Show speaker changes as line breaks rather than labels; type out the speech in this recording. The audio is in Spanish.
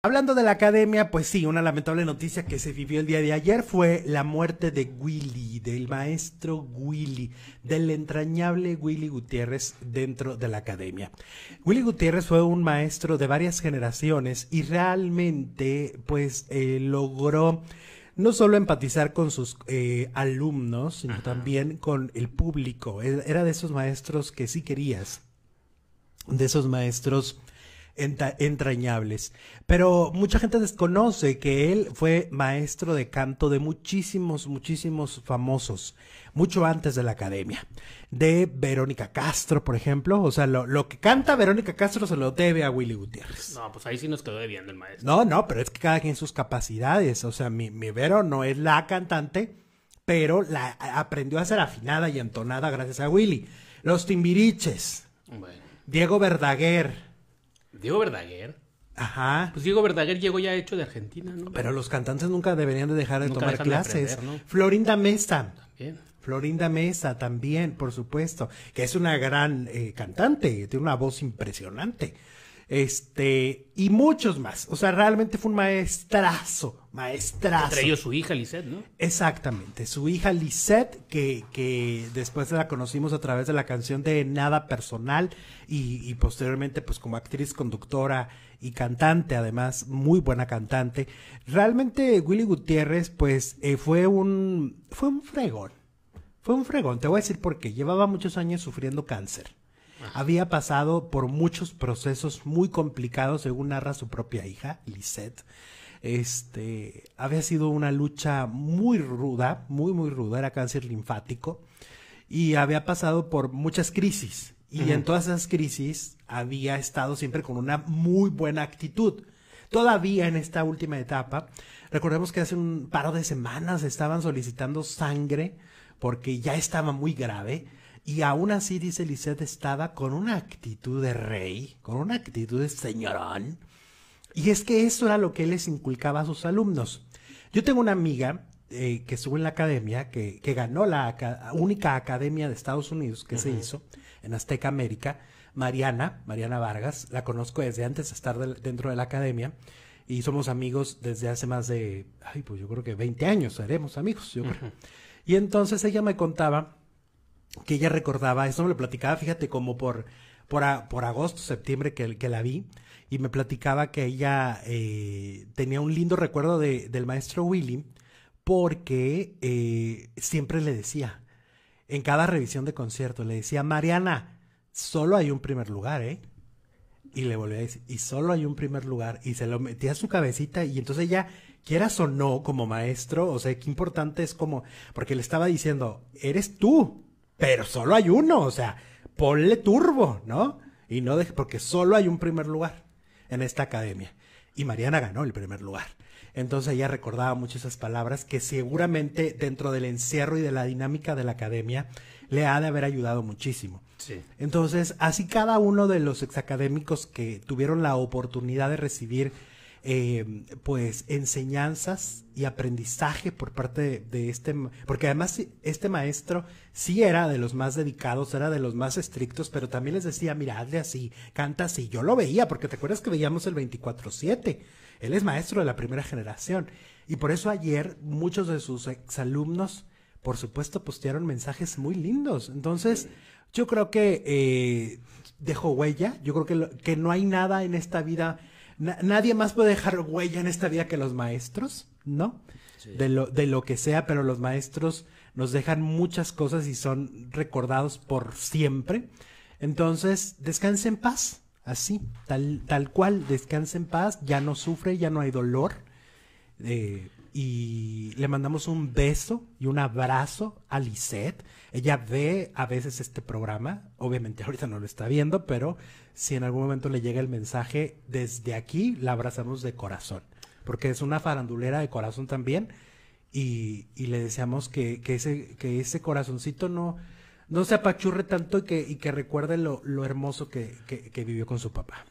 Hablando de la academia, pues sí, una lamentable noticia que se vivió el día de ayer fue la muerte de Willy, del maestro Willy, del entrañable Willy Gutiérrez dentro de la academia. Willy Gutiérrez fue un maestro de varias generaciones y realmente pues eh, logró no solo empatizar con sus eh, alumnos, sino también con el público. E, era de esos maestros que sí querías, de esos maestros entrañables. Pero mucha gente desconoce que él fue maestro de canto de muchísimos, muchísimos famosos, mucho antes de la academia. De Verónica Castro, por ejemplo. O sea, lo, que canta Verónica Castro se lo debe a Willy Gutiérrez. No, pues ahí sí nos quedó debiendo el maestro. No, no, pero es que cada quien sus capacidades. O sea, mi, mi Vero no es la cantante, pero la aprendió a ser afinada y entonada gracias a Willy. Los Timbiriches. Diego Verdaguer. Diego Verdaguer. Ajá. Pues Diego Verdaguer llegó ya hecho de Argentina, ¿no? Pero los cantantes nunca deberían de dejar de tomar clases. Florinda Mesa. Florinda Mesa también, por supuesto, que es una gran eh, cantante, tiene una voz impresionante este, y muchos más. O sea, realmente fue un maestrazo, maestrazo. Entre ellos su hija Lisette, ¿no? Exactamente, su hija Lisette, que, que después la conocimos a través de la canción de Nada Personal y, posteriormente pues como actriz, conductora y cantante, además, muy buena cantante. Realmente Willy Gutiérrez pues eh, fue un, fue un fregón. Fue un fregón, te voy a decir por qué. Llevaba muchos años sufriendo cáncer. Había pasado por muchos procesos muy complicados, según narra su propia hija, Lisette. Este, había sido una lucha muy ruda, muy, muy ruda, era cáncer linfático, y había pasado por muchas crisis. Y en todas esas crisis había estado siempre con una muy buena actitud todavía en esta última etapa. Recordemos que hace un par de semanas estaban solicitando sangre porque ya estaba muy grave y aún así, dice Lisette, estaba con una actitud de rey, con una actitud de señorón. Y es que eso era lo que él les inculcaba a sus alumnos. Yo tengo una amiga eh, que estuvo en la academia, que, que ganó la única academia de Estados Unidos que se hizo en Azteca América, Mariana, Mariana Vargas, la conozco desde antes de estar dentro de la academia y somos amigos desde hace más de, ay, pues yo creo que 20 años seremos amigos, yo creo. Y entonces ella me contaba que ella recordaba, eso me lo platicaba, fíjate, como por, por, por agosto, septiembre que, que la vi, y me platicaba que ella eh, tenía un lindo recuerdo de, del maestro Willy, porque eh, siempre le decía, en cada revisión de concierto, le decía, Mariana, solo hay un primer lugar, ¿eh? Y le volvía a decir, y solo hay un primer lugar, y se lo metía a su cabecita, y entonces ella, quieras o no, como maestro, o sea, qué importante es como, porque le estaba diciendo, eres tú, pero solo hay uno, o sea, ponle turbo, ¿no? Y no deje, porque solo hay un primer lugar en esta academia. Y Mariana ganó el primer lugar. Entonces ella recordaba muchas esas palabras que seguramente dentro del encierro y de la dinámica de la academia le ha de haber ayudado muchísimo. Sí. Entonces, así cada uno de los exacadémicos que tuvieron la oportunidad de recibir Em, pues enseñanzas y aprendizaje por parte de, este, porque además este maestro sí era de los más dedicados, era de los más estrictos, pero también les decía, mira, así, canta así, yo lo veía, porque te acuerdas que veíamos el 24-7, él es maestro de la primera generación, y por eso ayer muchos de sus exalumnos, por supuesto, postearon mensajes muy lindos, entonces yo creo que eh, dejó huella, yo creo que, que no hay nada en esta vida, nadie más puede dejar huella en esta vida que los maestros, ¿no? De, lo, de lo que sea, pero los maestros nos dejan muchas cosas y son recordados por siempre. Entonces, descanse en paz, así, tal, tal cual, descanse en paz, ya no sufre, ya no hay dolor eh, y le mandamos un beso y un abrazo a Lisette. Ella ve a veces este programa, obviamente ahorita no lo está viendo, pero si en algún momento le llega el mensaje, desde aquí la abrazamos de corazón, porque es una farandulera de corazón también. Y, le deseamos que, que, ese, que ese corazoncito no, no se apachurre tanto y que, y que recuerde lo, lo hermoso que, que, que vivió con su papá.